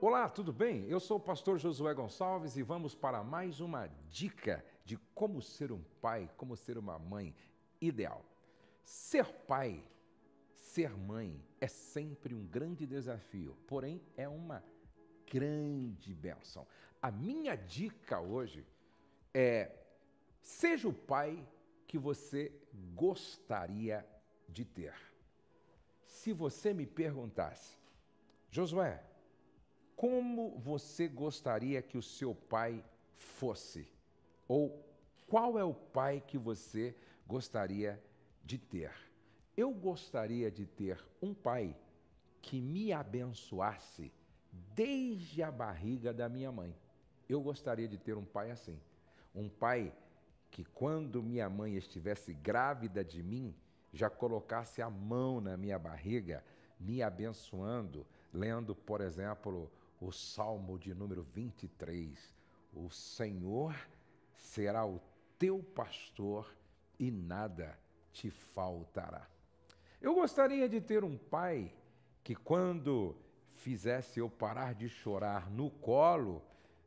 Olá, tudo bem? Eu sou o pastor Josué Gonçalves e vamos para mais uma dica de como ser um pai, como ser uma mãe ideal. Ser pai, ser mãe é sempre um grande desafio, porém é uma grande bênção. A minha dica hoje é: seja o pai que você gostaria de ter. Se você me perguntasse, Josué, como você gostaria que o seu pai fosse? Ou qual é o pai que você gostaria de ter? Eu gostaria de ter um pai que me abençoasse desde a barriga da minha mãe. Eu gostaria de ter um pai assim. Um pai que, quando minha mãe estivesse grávida de mim, já colocasse a mão na minha barriga, me abençoando, lendo, por exemplo, o Salmo de número 23. O Senhor será o teu pastor e nada te faltará. Eu gostaria de ter um pai que, quando fizesse eu parar de chorar no colo,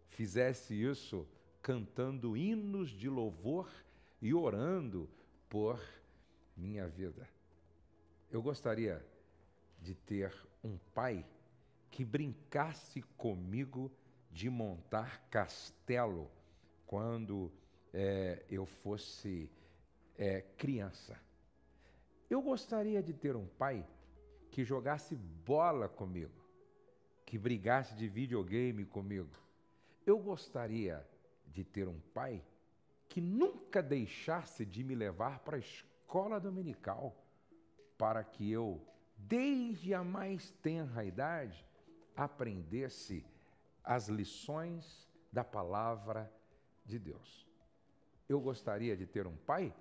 fizesse isso cantando hinos de louvor e orando por minha vida. Eu gostaria de ter um pai que brincasse comigo de montar castelo quando é, eu fosse é, criança. Eu gostaria de ter um pai que jogasse bola comigo, que brigasse de videogame comigo. Eu gostaria de ter um pai que nunca deixasse de me levar para a escola dominical, para que eu, desde a mais tenra idade, aprendesse as lições da palavra de Deus. Eu gostaria de ter um pai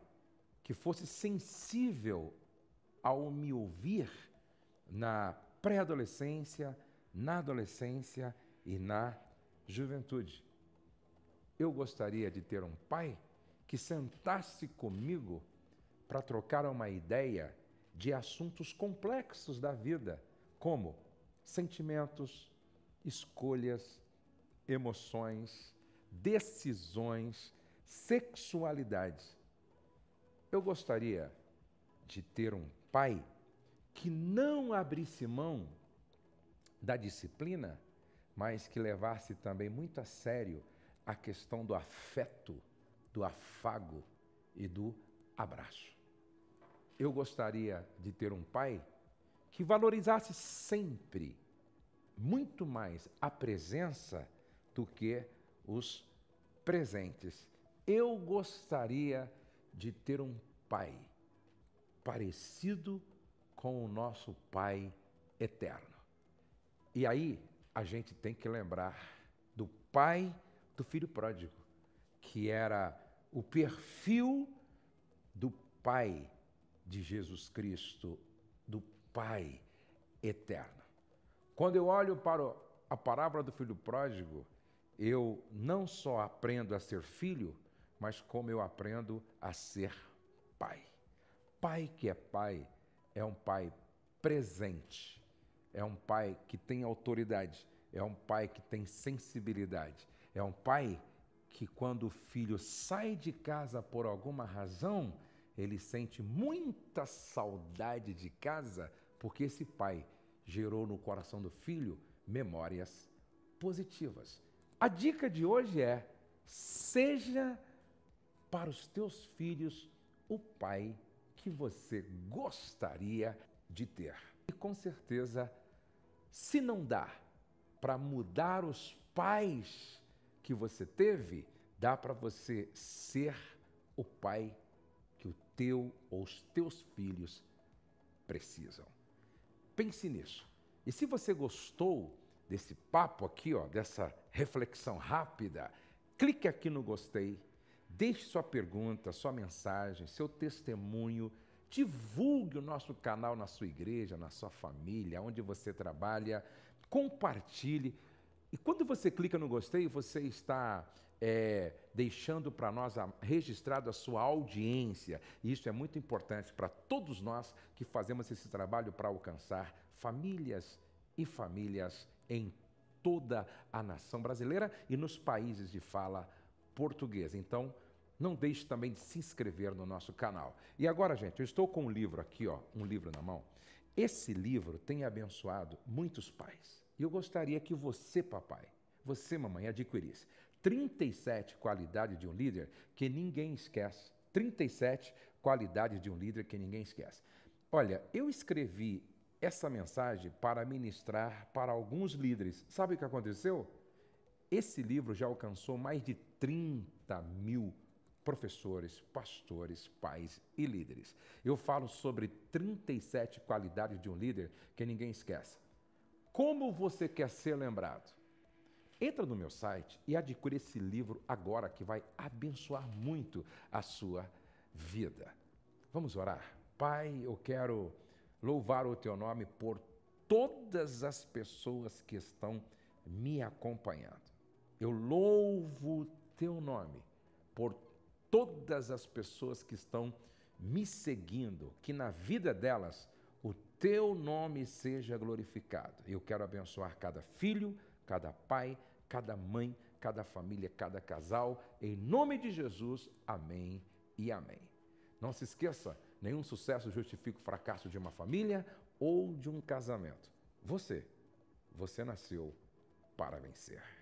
que fosse sensível ao me ouvir na pré-adolescência, na adolescência e na juventude. Eu gostaria de ter um pai que sentasse comigo para trocar uma ideia de assuntos complexos da vida, como sentimentos, escolhas, emoções, decisões, sexualidade. Eu gostaria de ter um pai que não abrisse mão da disciplina, mas que levasse também muito a sério a questão do afeto, do afago e do abraço. Eu gostaria de ter um pai que valorizasse sempre muito mais a presença do que os presentes. Eu gostaria de ter um pai parecido com o nosso Pai eterno. E aí a gente tem que lembrar do pai do filho pródigo, que era o perfil do pai de Jesus Cristo, do Pai eterno. Quando eu olho para a parábola do filho pródigo, eu não só aprendo a ser filho, mas como eu aprendo a ser pai. Pai que é pai é um pai presente, é um pai que tem autoridade, é um pai que tem sensibilidade, é um pai que, quando o filho sai de casa por alguma razão, ele sente muita saudade de casa porque esse pai gerou no coração do filho memórias positivas. A dica de hoje é: seja para os teus filhos o pai que você gostaria de ter. E com certeza, se não dá para mudar os pais que você teve, dá para você ser o pai que o teu ou os teus filhos precisam. Pense nisso. E se você gostou desse papo aqui, ó, dessa reflexão rápida, clique aqui no gostei, deixe sua pergunta, sua mensagem, seu testemunho, divulgue o nosso canal na sua igreja, na sua família, onde você trabalha, compartilhe e quando você clica no gostei, você está é, deixando para nós registrado a sua audiência. E isso é muito importante para todos nós que fazemos esse trabalho para alcançar famílias e famílias em toda a nação brasileira e nos países de fala portuguesa. Então, não deixe também de se inscrever no nosso canal. E agora, gente, eu estou com um livro aqui, ó, um livro na mão. Esse livro tem abençoado muitos pais. E eu gostaria que você, papai, você, mamãe, adquirisse 37 qualidades de um líder que ninguém esquece. 37 qualidades de um líder que ninguém esquece. Olha, eu escrevi essa mensagem para ministrar para alguns líderes. Sabe o que aconteceu? Esse livro já alcançou mais de 30 mil professores, pastores, pais e líderes. Eu falo sobre 37 qualidades de um líder que ninguém esquece. Como você quer ser lembrado? Entra no meu site e adquira esse livro agora que vai abençoar muito a sua vida. Vamos orar. Pai, eu quero louvar o teu nome por todas as pessoas que estão me acompanhando. Eu louvo o teu nome por todas as pessoas que estão me seguindo, que na vida delas o teu nome seja glorificado. Eu quero abençoar cada filho, cada pai, cada mãe, cada família, cada casal. Em nome de Jesus, amém e amém. Não se esqueça, nenhum sucesso justifica o fracasso de uma família ou de um casamento. Você, você nasceu para vencer.